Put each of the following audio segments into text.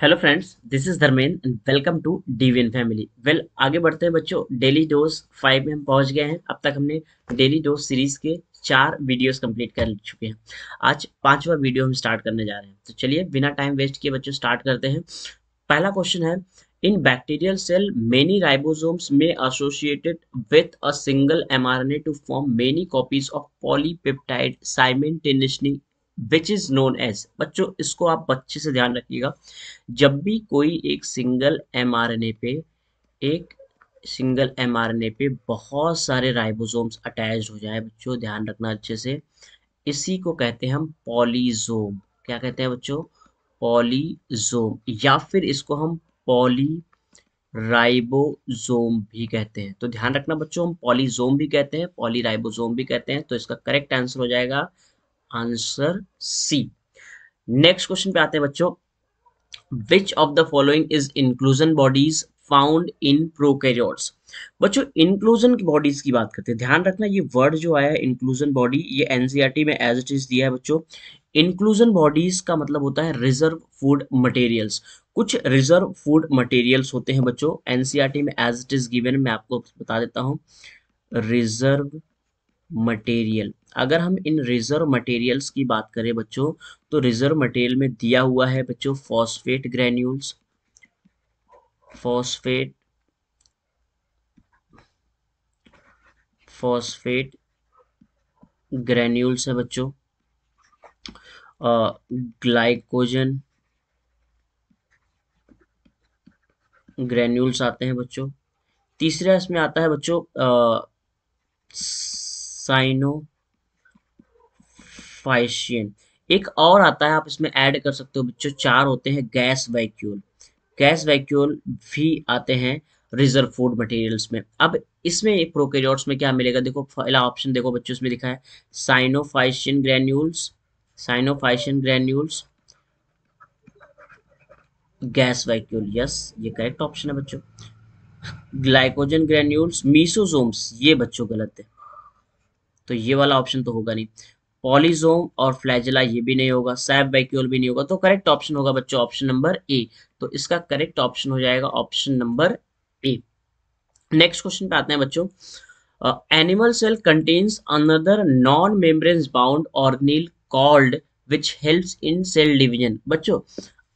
hello friends this is Dharmendra welcome to DVN family well आगे बढ़ते हैं बच्चों डेली डोज फाइव में हम पहुंच गए हैं अब तक हमने डेली डोज सीरीज के चार वीडियोस कंप्लीट कर चुके हैं आज पांचवा वीडियो हम स्टार्ट करने जा रहे हैं तो चलिए बिना टाइम वेस्ट किए बच्चों स्टार्ट करते हैं पहला क्वेश्चन है in bacterial cell many ribosomes may associated with a single mRNA to form many copies of polypeptide simultaneously which is known as बच्चों इसको आप बच्चे से ध्यान रखिएगा जब भी कोई एक सिंगल एम पे एक सिंगल एम पे बहुत सारे राइबोसोम्स अटैच हो जाए बच्चों ध्यान रखना अच्छे से इसी को कहते हैं हम पॉलीजोम क्या कहते हैं बच्चों पॉलीजोम या फिर इसको हम पॉली राइबोजोम भी कहते हैं तो ध्यान रखना बच्चों हम पॉलीजोम भी कहते हैं पॉली राइबोजोम भी कहते हैं तो इसका करेक्ट आंसर हो जाएगा आंसर सी नेक्स्ट क्वेश्चन पे आते हैं बच्चों which of the following is inclusion bodies found in prokaryotes बच्चों इंक्लूजन की बॉडीज की बात करते हैं ध्यान रखना ये वर्ड जो आया है इंक्लूजन बॉडी ये एनसीईआरटी e में एज इट इज दिया है बच्चों इंक्लूजन बॉडीज का मतलब होता है रिजर्व फूड मटेरियल्स कुछ रिजर्व फूड मटेरियल्स होते हैं बच्चों एनसीईआरटी e में एज इट इज गिवन मैं आपको बता देता हूं रिजर्व मटेरियल अगर हम इन रिजर्व मटेरियल्स की बात करें बच्चों तो रिजर्व मटेरियल में दिया हुआ है बच्चों phosphate granules phosphate phosphate granules है बच्चों ग्लाइकोजन ग्रेन्यूल्स आते हैं बच्चों तीसरा इसमें आता है बच्चों साइनोफाइशियन एक और आता है आप इसमें ऐड कर सकते हो बच्चों चार होते हैं गैस वैक्यूल गैस वैक्यूल भी आते हैं रिजर्व फूड मटेरियल्स में अब इसमें प्रोकेरियोट्स में क्या मिलेगा देखो पहला ऑप्शन देखो बच्चों इसमें लिखा है cyanophycean granules cyanophycean granules gas vacuole yes ये करेक्ट ऑप्शन है बच्चों ग्लाइकोजन ग्रेन्यूल्स मीसोजोम्स ये बच्चों गलत है तो ये वाला ऑप्शन तो होगा नहीं पॉलीजोम और फ्लैजिला ये भी नहीं होगा सैप वैक्यूल भी नहीं होगा तो करेक्ट ऑप्शन होगा बच्चों ऑप्शन नंबर ए तो इसका करेक्ट ऑप्शन हो जाएगा option number A next question पे आते हैं बच्चों animal cell contains another non membrane bound organelle called which helps in cell division बच्चों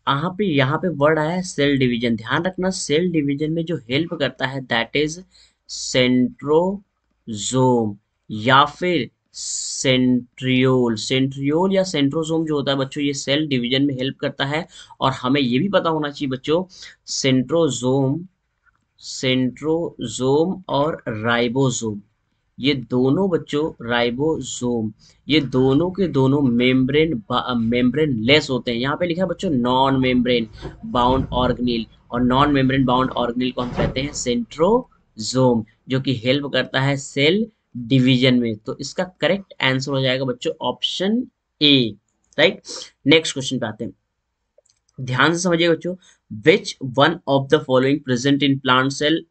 यहाँ पे यहाँ पे वर्ड आया सेल डिवीजन ध्यान रखना सेल डिवीजन में जो हेल्प करता है दैट इज सेंट्रोजोम या फिर सेंट्रियोल सेंट्रियोल या सेंट्रोसोम जो होता है बच्चों ये सेल डिवीजन में हेल्प करता है और हमें ये भी पता होना चाहिए बच्चों सेंट्रोजोम सेंट्रोजोम और राइबोजोम ये दोनों बच्चों राइबोसोम ये दोनों के दोनों मेम्ब्रेन मेम्ब्रेन लेस होते हैं यहाँ पे लिखा है बच्चों नॉन मेम्ब्रेन बाउंड ऑर्गनिल और नॉन मेम्ब्रेन बाउंड ऑर्गनिल को हम कहते हैं सेंट्रोजोम जो कि हेल्प करता है सेल डिवीजन में तो इसका करेक्ट आंसर हो जाएगा बच्चों option A right next question पे आते हैं ध्यान से समझिए बच्चों which one of the following present in plant cell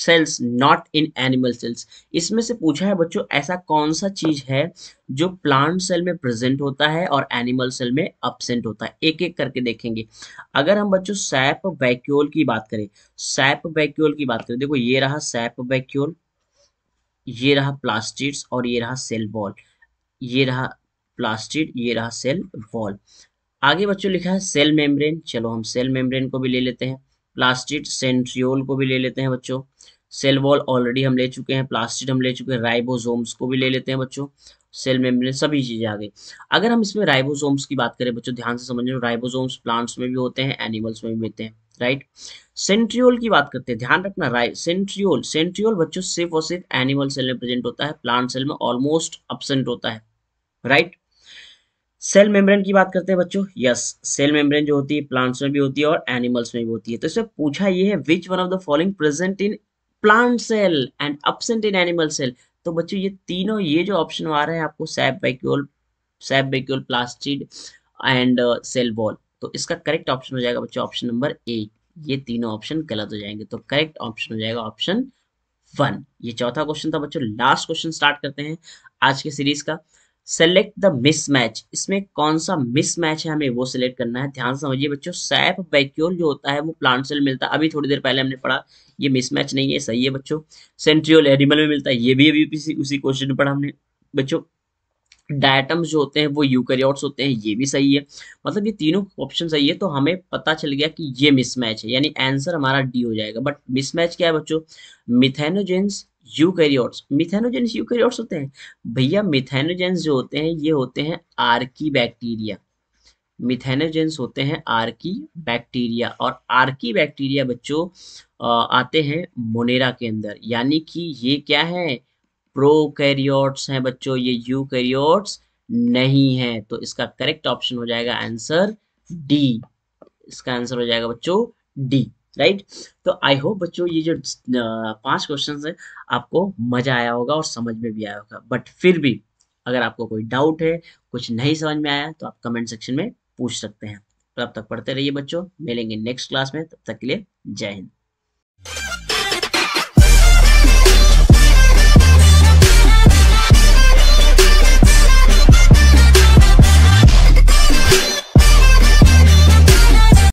cells not in animal cells इसमें से पूछा है बच्चों ऐसा कौन सा चीज है जो प्लांट सेल में प्रेजेंट होता है और एनिमल सेल में अब्सेंट होता है एक एक करके देखेंगे अगर हम बच्चों सैप वैक्यूल की बात करें सैप वैक्यूल की बात करें देखो ये रहा सैप वैक्यूल ये रहा प्लास्टिड्स और ये रहा सेल वॉल ये रहा प्लास्टिड ये रहा सेल वॉल आगे बच्चों लिखा है सेल मेम्ब्रेन चलो हम सेल मेम्ब्रेन को भी ले लेते हैं प्लास्टिड सेंट्रियोल को भी ले लेते हैं बच्चों सेल वॉल ऑलरेडी हम ले चुके हैं प्लास्टिड हम ले चुके हैं राइबोसोम्स को भी ले लेते हैं बच्चों सेल मेम्ब्रेन सभी चीज़ें आ गई अगर हम इसमें राइबोसोम्स की बात करें बच्चों ध्यान से समझ लो राइबोसोम्स प्लांट्स में भी होते हैं एनिमल्स में भी होते हैं राइट सेंट्रियोल की बात करते हैं ध्यान रखना राइट सेंट्रियोल सेंट्रियोल बच्चों सिर्फ और सिर्फ एनिमल सेल में प्रेजेंट होता है प्लांट सेल में ऑलमोस्ट अपसेंट होता है राइट सेल मेम्ब्रेन की बात करते हैं बच्चों यस सेल मेम्ब्रेन जो होती है प्लांट्स में भी होती है और एनिमल्स में भी होती है तो इसमें पूछा ये है which one of the following present in plant cell and absent in animal cell तो बच्चों ये तीनों ये जो ऑप्शन आ रहे हैं आपको sap vacuole sap vacuole plastid and cell wall तो इसका करेक्ट ऑप्शन हो जाएगा बच्चों ऑप्शन नंबर ए ये तीनों ऑप्शन गलत हो जाएंगे तो करेक्ट ऑप्शन हो जाएगा ऑप्शन वन ये चौथा क्वेश्चन था बच्चों लास्ट क्वेश्चन स्टार्ट करते हैं आज के सीरीज का सेलेक्ट द मिसमैच इसमें कौन सा मिसमैच है हमें वो सिलेक्ट करना है ध्यान समझिए बच्चों सैप वैक्यूल जो होता है वो प्लांट सेल मिलता है अभी थोड़ी देर पहले हमने पढ़ा ये मिसमैच नहीं है सही है बच्चों सेंट्रियोल एनिमल में मिलता है ये भी अभी उसी क्वेश्चन में पढ़ा हमने बच्चों डायटम्स जो होते हैं वो यूकैरियोट्स होते हैं ये भी सही है मतलब ये तीनों ऑप्शन सही है तो हमें पता चल गया कि ये मिसमैच है यानी आंसर हमारा डी हो जाएगा बट मिसमैच क्या है बच्चों मिथेनोजेंस यूकैरियोट्स मिथेनोजेंस यूकैरियोट्स होते हैं भैया मिथेनोजेंस जो होते हैं ये होते हैं आर्की बैक्टीरिया मिथेनोजेंस होते हैं आर्की बैक्टीरिया और आर्की बैक्टीरिया बच्चों आते हैं मोनेरा के अंदर यानी कि ये क्या है प्रोकैरियोट्स हैं बच्चों ये यूकैरियोट्स नहीं है तो इसका करेक्ट ऑप्शन हो जाएगा आंसर डी इसका आंसर हो जाएगा बच्चों डी राइट तो आई होप बच्चों ये जो पांच क्वेश्चन है आपको मजा आया होगा और समझ में भी आया होगा बट फिर भी अगर आपको कोई डाउट है कुछ नहीं समझ में आया तो आप कमेंट सेक्शन में पूछ सकते हैं तो अब तक पढ़ते रहिए बच्चों मिलेंगे नेक्स्ट क्लास में तब तक के लिए जय हिंद